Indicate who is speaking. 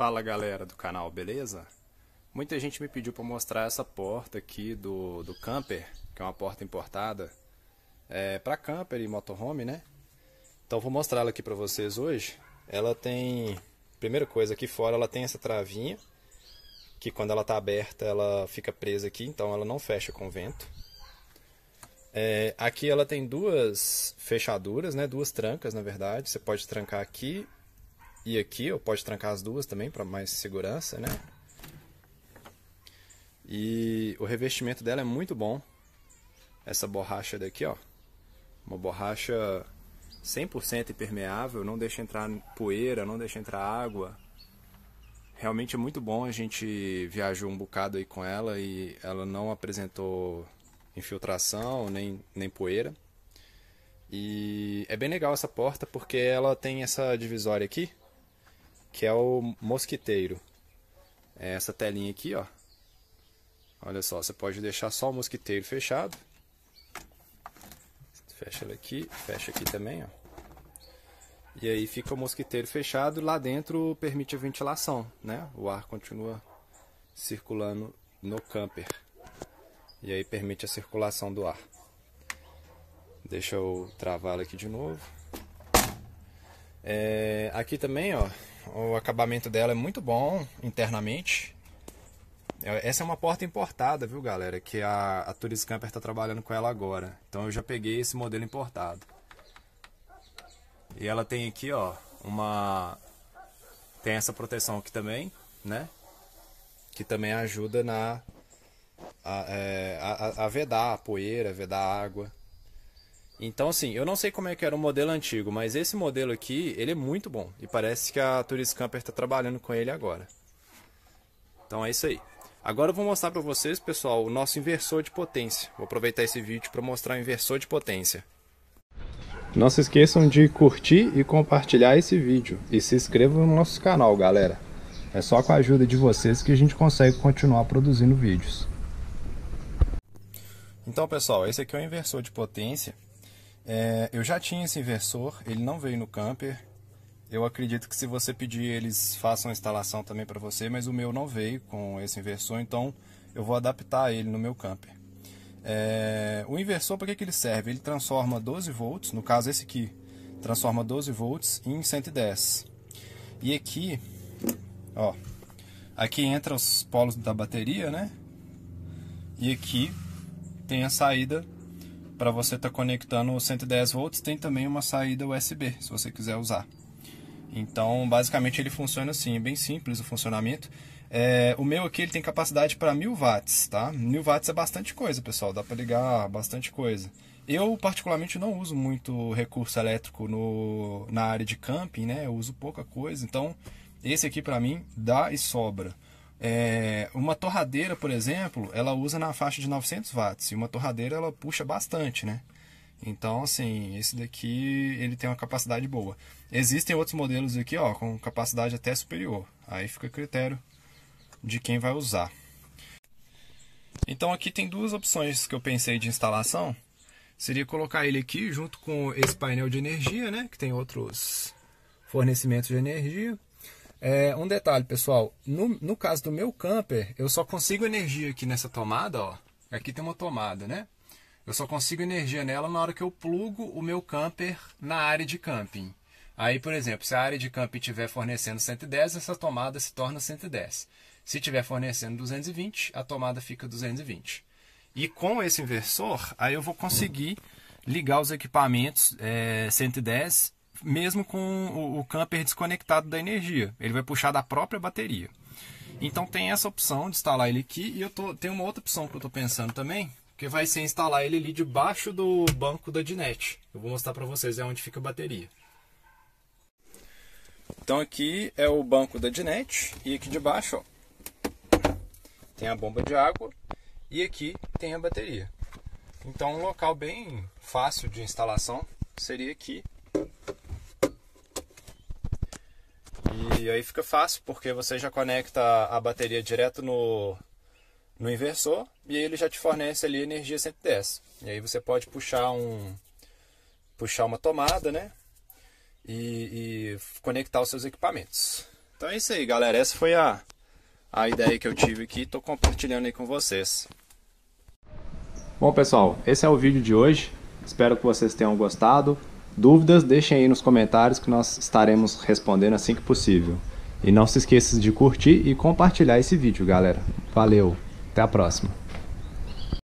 Speaker 1: Fala galera do canal, beleza? Muita gente me pediu para mostrar essa porta aqui do, do camper, que é uma porta importada é, para camper e motorhome, né? Então vou mostrar ela aqui para vocês hoje. Ela tem, primeira coisa, aqui fora ela tem essa travinha, que quando ela está aberta ela fica presa aqui, então ela não fecha com vento. É, aqui ela tem duas fechaduras, né? duas trancas na verdade, você pode trancar aqui e aqui, eu pode trancar as duas também para mais segurança, né? E o revestimento dela é muito bom. Essa borracha daqui, ó. Uma borracha 100% impermeável, não deixa entrar poeira, não deixa entrar água. Realmente é muito bom, a gente viajou um bocado aí com ela e ela não apresentou infiltração, nem, nem poeira. E é bem legal essa porta porque ela tem essa divisória aqui, que é o mosquiteiro. É essa telinha aqui, ó. Olha só, você pode deixar só o mosquiteiro fechado. Fecha ele aqui, fecha aqui também, ó. E aí fica o mosquiteiro fechado, lá dentro permite a ventilação, né? O ar continua circulando no camper. E aí permite a circulação do ar. Deixa eu travá-lo aqui de novo. É, aqui também, ó, o acabamento dela é muito bom internamente. É, essa é uma porta importada, viu, galera? Que a, a Tourist Camper está trabalhando com ela agora. Então eu já peguei esse modelo importado. E ela tem aqui, ó, uma... Tem essa proteção aqui também, né? Que também ajuda na... A, é, a, a vedar a poeira, vedar a água. Então, assim, eu não sei como é que era o modelo antigo, mas esse modelo aqui, ele é muito bom. E parece que a Tourist Camper está trabalhando com ele agora. Então é isso aí. Agora eu vou mostrar para vocês, pessoal, o nosso inversor de potência. Vou aproveitar esse vídeo para mostrar o inversor de potência. Não se esqueçam de curtir e compartilhar esse vídeo. E se inscrevam no nosso canal, galera. É só com a ajuda de vocês que a gente consegue continuar produzindo vídeos. Então, pessoal, esse aqui é o inversor de potência é, eu já tinha esse inversor, ele não veio no camper. Eu acredito que se você pedir, eles façam a instalação também para você, mas o meu não veio com esse inversor, então eu vou adaptar ele no meu camper. É, o inversor, para que, que ele serve? Ele transforma 12 volts, no caso esse aqui, transforma 12 volts em 110. E aqui, ó, aqui entra os polos da bateria, né? E aqui tem a saída para você estar tá conectando 110 volts, tem também uma saída USB, se você quiser usar. Então, basicamente ele funciona assim, é bem simples o funcionamento. É, o meu aqui ele tem capacidade para 1000 watts, tá? 1000 watts é bastante coisa, pessoal, dá para ligar bastante coisa. Eu particularmente não uso muito recurso elétrico no, na área de camping, né? Eu uso pouca coisa, então esse aqui para mim dá e sobra. É, uma torradeira, por exemplo, ela usa na faixa de 900 watts e uma torradeira ela puxa bastante, né? Então, assim, esse daqui ele tem uma capacidade boa. Existem outros modelos aqui, ó, com capacidade até superior. Aí fica a critério de quem vai usar. Então aqui tem duas opções que eu pensei de instalação. Seria colocar ele aqui junto com esse painel de energia, né, que tem outros fornecimentos de energia é, um detalhe, pessoal. No, no caso do meu camper, eu só consigo energia aqui nessa tomada, ó. Aqui tem uma tomada, né? Eu só consigo energia nela na hora que eu plugo o meu camper na área de camping. Aí, por exemplo, se a área de camping estiver fornecendo 110, essa tomada se torna 110. Se estiver fornecendo 220, a tomada fica 220. E com esse inversor, aí eu vou conseguir ligar os equipamentos é, 110 mesmo com o, o camper desconectado da energia. Ele vai puxar da própria bateria. Então tem essa opção de instalar ele aqui e eu tô, tem uma outra opção que eu estou pensando também, que vai ser instalar ele ali debaixo do banco da Dinet. Eu vou mostrar para vocês é onde fica a bateria. Então aqui é o banco da Dinet e aqui debaixo tem a bomba de água e aqui tem a bateria. Então um local bem fácil de instalação seria aqui E aí fica fácil, porque você já conecta a bateria direto no, no inversor e ele já te fornece ali energia 110. E aí você pode puxar um puxar uma tomada, né? E, e conectar os seus equipamentos. Então é isso aí, galera. Essa foi a, a ideia que eu tive aqui. Estou compartilhando aí com vocês. Bom, pessoal, esse é o vídeo de hoje. Espero que vocês tenham gostado. Dúvidas, deixem aí nos comentários que nós estaremos respondendo assim que possível. E não se esqueça de curtir e compartilhar esse vídeo, galera. Valeu, até a próxima.